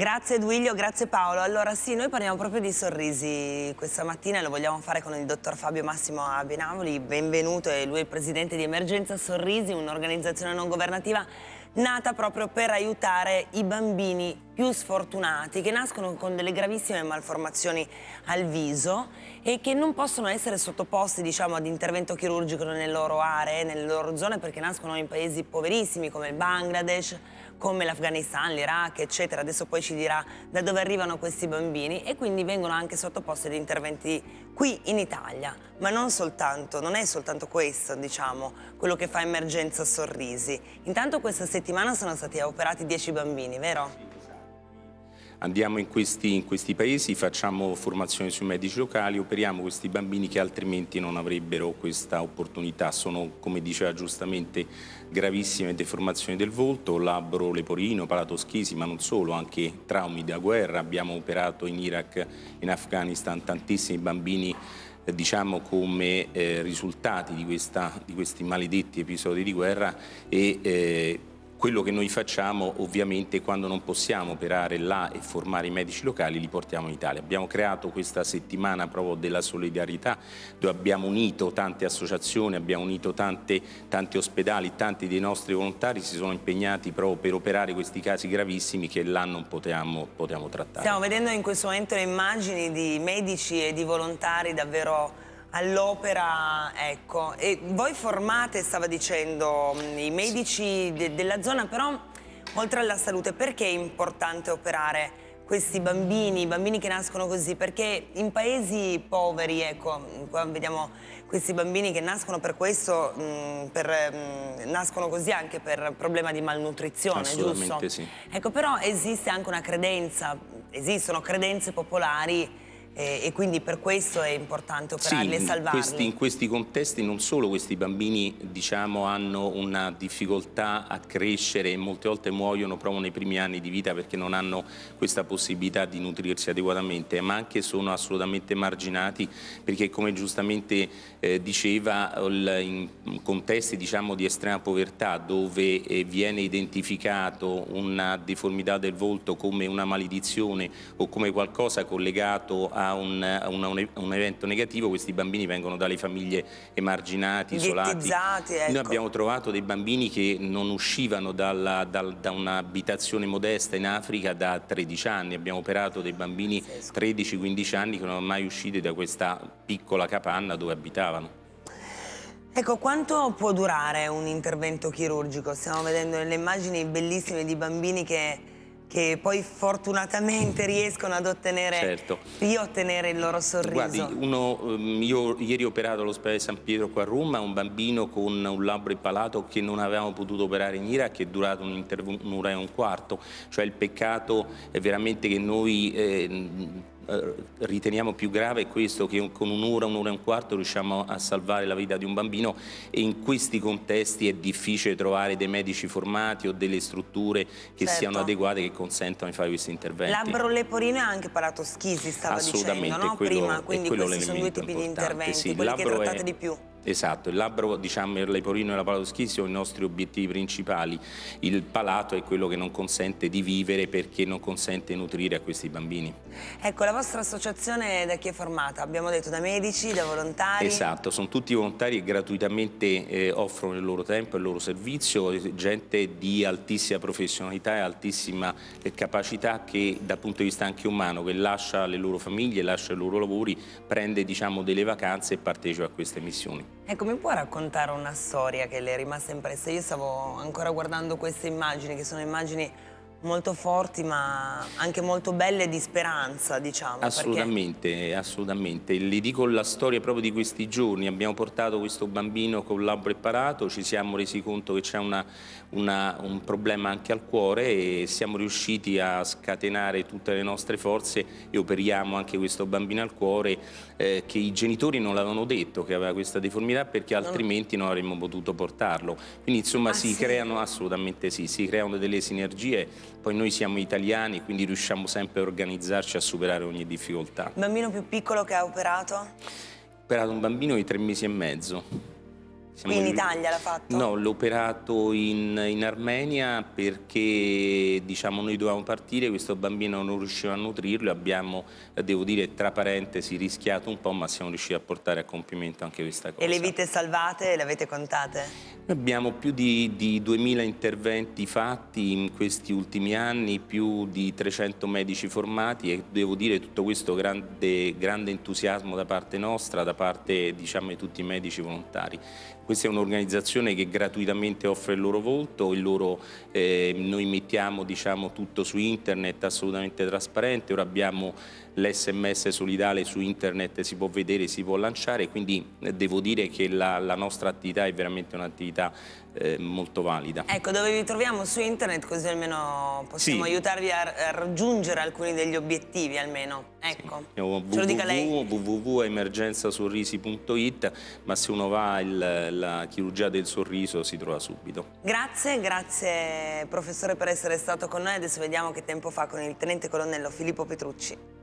Grazie Duilio, grazie Paolo. Allora sì, noi parliamo proprio di sorrisi questa mattina e lo vogliamo fare con il dottor Fabio Massimo Abenavoli. Benvenuto, è lui il presidente di Emergenza Sorrisi, un'organizzazione non governativa nata proprio per aiutare i bambini più sfortunati che nascono con delle gravissime malformazioni al viso e che non possono essere sottoposti diciamo, ad intervento chirurgico nelle loro aree, nelle loro zone perché nascono in paesi poverissimi come il Bangladesh, come l'Afghanistan, l'Iraq eccetera, adesso poi ci dirà da dove arrivano questi bambini e quindi vengono anche sottoposti ad interventi qui in Italia, ma non soltanto, non è soltanto questo diciamo, quello che fa emergenza sorrisi. Intanto questa settimana settimana sono stati operati 10 bambini, vero? Andiamo in questi, in questi paesi, facciamo formazione sui medici locali, operiamo questi bambini che altrimenti non avrebbero questa opportunità. Sono, come diceva giustamente, gravissime deformazioni del volto, labbro leporino, palatoschisi, ma non solo, anche traumi da guerra. Abbiamo operato in Iraq, in Afghanistan, tantissimi bambini eh, diciamo come eh, risultati di, questa, di, questi maledetti episodi di guerra e eh, quello che noi facciamo ovviamente quando non possiamo operare là e formare i medici locali li portiamo in Italia. Abbiamo creato questa settimana proprio della solidarietà dove abbiamo unito tante associazioni, abbiamo unito tante, tanti ospedali, tanti dei nostri volontari si sono impegnati proprio per operare questi casi gravissimi che là non potevamo, potevamo trattare. Stiamo vedendo in questo momento le immagini di medici e di volontari davvero all'opera, ecco. E voi formate, stava dicendo, mm, i medici de della zona, però oltre alla salute, perché è importante operare questi bambini, i bambini che nascono così? Perché in paesi poveri, ecco, qua vediamo questi bambini che nascono per questo, mh, mm, per, mh, mm, nascono così anche per problema di malnutrizione, Assolutamente giusto? sì. Ecco, però esiste anche una credenza, esistono credenze popolari eh, e quindi per questo è importante operarli sì, e salvarli. Questi, in questi contesti non solo questi bambini diciamo, hanno una difficoltà a crescere e molte volte muoiono proprio nei primi anni di vita perché non hanno questa possibilità di nutrirsi adeguatamente, ma anche sono assolutamente marginati perché come giustamente eh, diceva in contesti diciamo, di estrema povertà dove eh, viene identificato una deformità del volto come una maledizione o come qualcosa collegato a un, un, un, evento negativo questi bambini vengono dalle famiglie emarginati, isolati. Ecco. Noi abbiamo trovato dei bambini che non uscivano dalla, dal, da un'abitazione modesta in Africa da 13 anni, abbiamo operato dei bambini 13-15 anni che non erano mai usciti da questa piccola capanna dove abitavano. Ecco, quanto può durare un intervento chirurgico? Stiamo vedendo le immagini bellissime di bambini che che poi fortunatamente riescono ad ottenere, certo. riottenere il loro sorriso. Guardi, uno, ehm, io ieri ho operato all'ospedale San Pietro qua a Roma, un bambino con un labbro impalato che non avevamo potuto operare in Iraq, che è durato un'ora un e un quarto, cioè il peccato è veramente che noi... Eh, eh, riteniamo più grave è questo, che con un'ora, un'ora e un quarto riusciamo a salvare la vita di un bambino e in questi contesti è difficile trovare dei medici formati o delle strutture che certo. siano adeguate che consentano di fare questi interventi. Labbro leporina ha anche parlato schisi, stava dicendo no? prima, quindi questi sono due tipi di interventi, sì, quelli che trattate è... di più. Esatto, il labbro, diciamo, il leporino e la paloschi sono i nostri obiettivi principali. Il palato è quello che non consente di vivere perché non consente di nutrire a questi bambini. Ecco, la vostra associazione da chi è formata? Abbiamo detto da medici, da volontari? Esatto, sono tutti volontari che gratuitamente eh, offrono il loro tempo e il loro servizio, gente di altissima professionalità e altissima eh, capacità che dal punto di vista anche umano, che lascia le loro famiglie, lascia i loro lavori, prende diciamo, delle vacanze e partecipa a queste missioni. Ecco, mi può raccontare una storia che le è rimasta impressa? Io stavo ancora guardando queste immagini, che sono immagini molto forti ma anche molto belle di speranza diciamo assolutamente, perché... assolutamente le dico la storia proprio di questi giorni abbiamo portato questo bambino con labbro imparato ci siamo resi conto che c'è un problema anche al cuore e siamo riusciti a scatenare tutte le nostre forze e operiamo anche questo bambino al cuore eh, che i genitori non l'avevano detto che aveva questa deformità perché altrimenti non, non avremmo potuto portarlo quindi insomma ah, si sì? creano assolutamente sì si creano delle sinergie poi noi siamo italiani, quindi riusciamo sempre a organizzarci, a superare ogni difficoltà. Il bambino più piccolo che ha operato? Ho operato un bambino di tre mesi e mezzo siamo in Italia l'ha fatto? No, l'ho operato in, in, Armenia perché diciamo, noi dovevamo partire, questo bambino non riusciva a nutrirlo, abbiamo, devo dire, tra parentesi, rischiato un po', ma siamo riusciti a portare a compimento anche questa cosa. E le vite salvate le avete contate? Noi abbiamo più di, di 2000 interventi fatti in questi ultimi anni, più di 300 medici formati e devo dire tutto questo grande, grande entusiasmo da parte nostra, da parte diciamo, di tutti i medici volontari. Questa è un'organizzazione che gratuitamente offre il loro volto, il loro, eh, noi mettiamo diciamo, tutto su internet assolutamente trasparente, ora abbiamo l'SMS solidale su internet si può vedere, si può lanciare, quindi devo dire che la, la nostra attività è veramente un'attività eh, molto valida. Ecco, dove vi troviamo su internet così almeno possiamo sì. aiutarvi a, a, raggiungere alcuni degli obiettivi almeno. Ecco, sì. www.emergenzasorrisi.it ma se uno va alla chirurgia del sorriso si trova subito. Grazie, grazie professore per essere stato con noi, adesso vediamo che tempo fa con il tenente colonnello Filippo Petrucci.